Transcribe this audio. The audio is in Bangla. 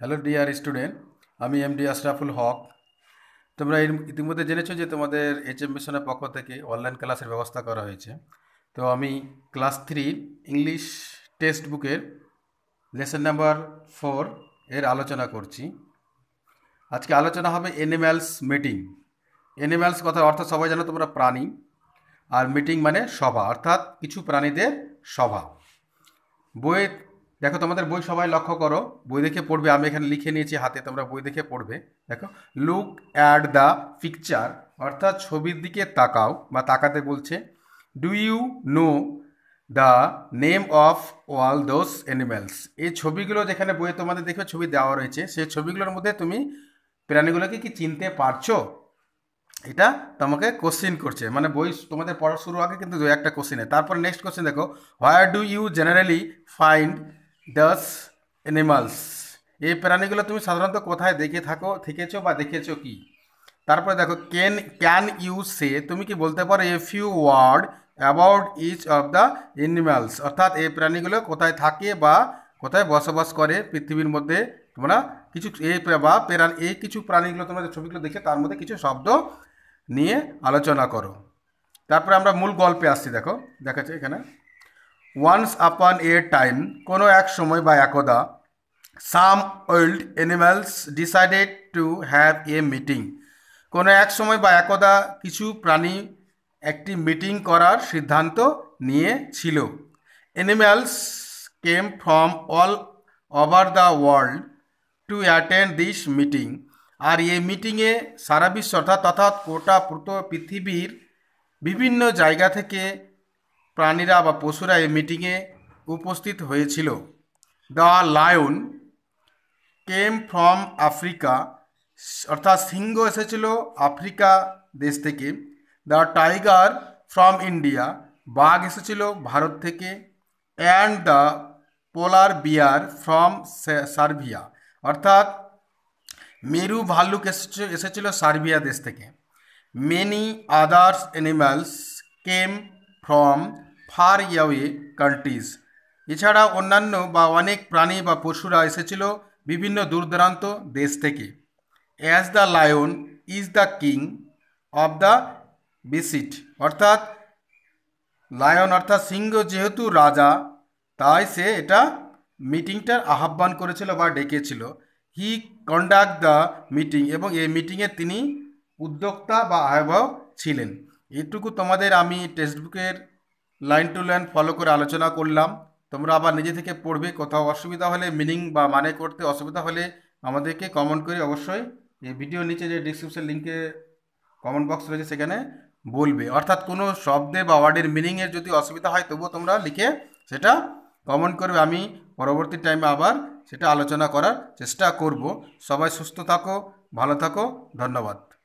হ্যালো ডিয়ার স্টুডেন্ট আমি এম ডি আশরাফুল হক তোমরা ইতিমধ্যে জেনেছো যে তোমাদের এইচ এম মিশনের পক্ষ থেকে অনলাইন ক্লাসের ব্যবস্থা করা হয়েছে তো আমি ক্লাস থ্রি ইংলিশ টেক্সট বুকের লেসন নাম্বার ফোর এর আলোচনা করছি আজকে আলোচনা হবে এনিম্যালস মিটিং এনিম্যালস কথার অর্থ সবাই জানো তোমরা প্রাণী আর মিটিং মানে সভা অর্থাৎ কিছু প্রাণীদের সভা বইয়ের দেখো তোমাদের বই সবাই লক্ষ্য করো বই দেখে পড়বে আমি এখানে লিখে নিয়েছি হাতে তোমরা বই দেখে পড়বে দেখো লুক অ্যাট দ্য পিকচার অর্থাৎ ছবির দিকে তাকাও বা তাকাতে বলছে do you know the name of all those animals এই ছবিগুলো যেখানে বইয়ে তোমাদের দেখবে ছবি দেওয়া রয়েছে সেই ছবিগুলোর মধ্যে তুমি প্রাণীগুলোকে কি চিনতে পারছো এটা তোমাকে কোশ্চিন করছে মানে বই তোমাদের পড়া শুরু আগে কিন্তু দু একটা কোশ্চিনে তারপর নেক্সট কোশ্চিন দেখো where do you generally find those animals এই প্রাণীগুলো তুমি সাধারণত কোথায় দেখে থাকো থেকেছো বা দেখেছো কি তারপরে দেখো ক্যান ক্যান ইউ সে তুমি কি বলতে পারো a few word about each of the animals অর্থাৎ এই প্রাণীগুলো কোথায় থাকে বা কোথায় বসবাস করে পৃথিবীর মধ্যে তোমরা কিছু এই বা প্রাণ এই কিছু প্রাণীগুলো তোমরা ছবিগুলো দেখে তার মধ্যে কিছু শব্দ নিয়ে আলোচনা করো তারপরে আমরা মূল গল্পে আসছি দেখো দেখাচ্ছে এখানে ওয়ান্স আপান এ টাইম কোনো এক সময় বা একদা some world animals decided to have a meeting কোনো এক সময় বা একদা কিছু প্রাণী একটি মিটিং করার সিদ্ধান্ত নিয়েছিল animals came from all over the world to attend this meeting আর এই মিটিংয়ে সারা বিশ্ব অর্থাৎ তথা গোটা পৃথিবীর বিভিন্ন জায়গা থেকে প্রাণীরা বা পশুরা এই মিটিংয়ে উপস্থিত হয়েছিল the lion came from Africa অর্থাৎ সিংহ এসেছিল আফ্রিকা দেশ থেকে দ্য টাইগার ফ্রম ইন্ডিয়া বাঘ এসেছিল ভারত থেকে and the polar bear from Serbia অর্থাৎ মেরু ভাল্লুক এসেছিল সার্বিয়া দেশ থেকে many others animals came from far away countries এছাড়া অন্যান্য বা অনেক প্রাণী বা পশুরা এসেছিল বিভিন্ন দূরদূরান্ত দেশ থেকে as the lion is the king of the beasts অর্থাৎ লায়ন অর্থাৎ সিংহ যেহেতু রাজা তাই সে এটা মিটিংটার আহ্বান করেছিল বা ডেকেছিল হি কন্ডাক্ট দ্য মিটিং এবং এই মিটিংয়ে তিনি উদ্যোক্তা বা আহ্বায়ক ছিলেন এটুকু তোমাদের আমি টেক্সটবুকের লাইন টু লাইন ফলো করে আলোচনা করলাম তোমরা আবার নিজে থেকে পড়বে কোথাও অসুবিধা হলে মিনিং বা মানে করতে অসুবিধা হলে আমাদেরকে কমেন্ট করে অবশ্যই এই ভিডিও নিচে যে ডিসক্রিপশন লিঙ্কে কমেন্ট বক্স রয়েছে সেখানে বলবে অর্থাৎ কোনো শব্দে বা ওয়ার্ডের মিনিংয়ের যদি অসুবিধা হয় তবুও তোমরা লিখে সেটা কমেন্ট করবে আমি পরবর্তী টাইমে আবার সেটা আলোচনা করার চেষ্টা করব সবাই সুস্থ থাকো ভালো থাকো ধন্যবাদ